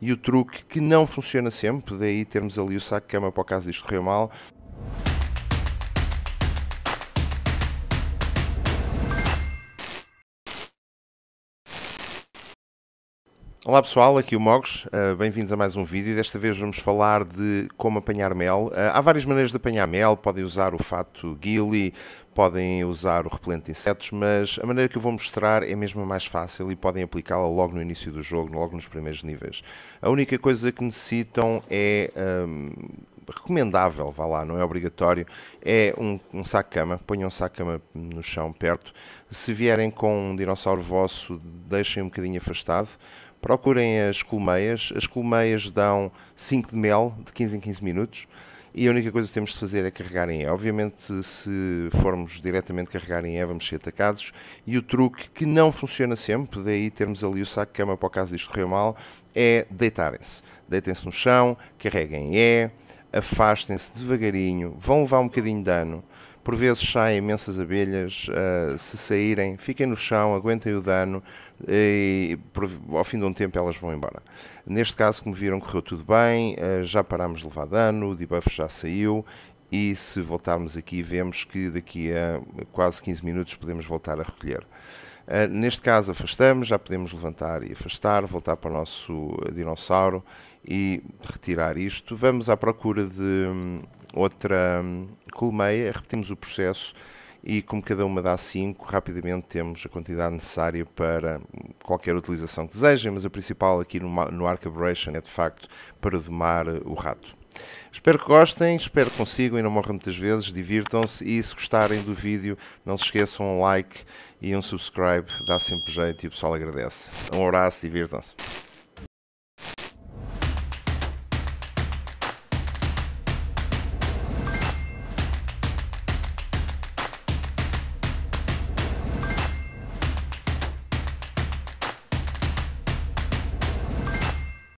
E o truque que não funciona sempre, daí termos ali o saco de cama para o caso disto correr mal, Olá pessoal, aqui o Mogos, ah, bem-vindos a mais um vídeo. Desta vez vamos falar de como apanhar mel. Ah, há várias maneiras de apanhar mel, podem usar o fato guilly, podem usar o repelente de insetos, mas a maneira que eu vou mostrar é mesmo a mais fácil e podem aplicá-la logo no início do jogo, logo nos primeiros níveis. A única coisa que necessitam é. Ah, recomendável, vá lá, não é obrigatório, é um, um saco-cama, ponham um saco-cama no chão perto. Se vierem com um dinossauro vosso, deixem um bocadinho afastado, procurem as colmeias. As colmeias dão 5 de mel de 15 em 15 minutos e a única coisa que temos de fazer é carregar em E. Obviamente, se formos diretamente carregar em E, vamos ser atacados. E o truque que não funciona sempre, daí termos ali o saco de cama para o caso disto correr mal, é deitarem-se. Deitem-se no chão, carreguem E, afastem-se devagarinho, vão levar um bocadinho de dano por vezes saem imensas abelhas, uh, se saírem, fiquem no chão, aguentem o dano e por, ao fim de um tempo elas vão embora. Neste caso, como viram, correu tudo bem, uh, já parámos de levar dano, o debuff já saiu e se voltarmos aqui, vemos que daqui a quase 15 minutos podemos voltar a recolher. Uh, neste caso, afastamos, já podemos levantar e afastar, voltar para o nosso dinossauro e retirar isto. Vamos à procura de hum, outra hum, colmeia, repetimos o processo e, como cada uma dá 5, rapidamente temos a quantidade necessária para hum, qualquer utilização que desejem, mas a principal aqui no, no Arc é de facto para domar o rato. Espero que gostem, espero que consigam e não morram muitas vezes. Divirtam-se e se gostarem do vídeo, não se esqueçam um like e um subscribe. Dá sempre jeito e o pessoal agradece. Um abraço, divirtam-se.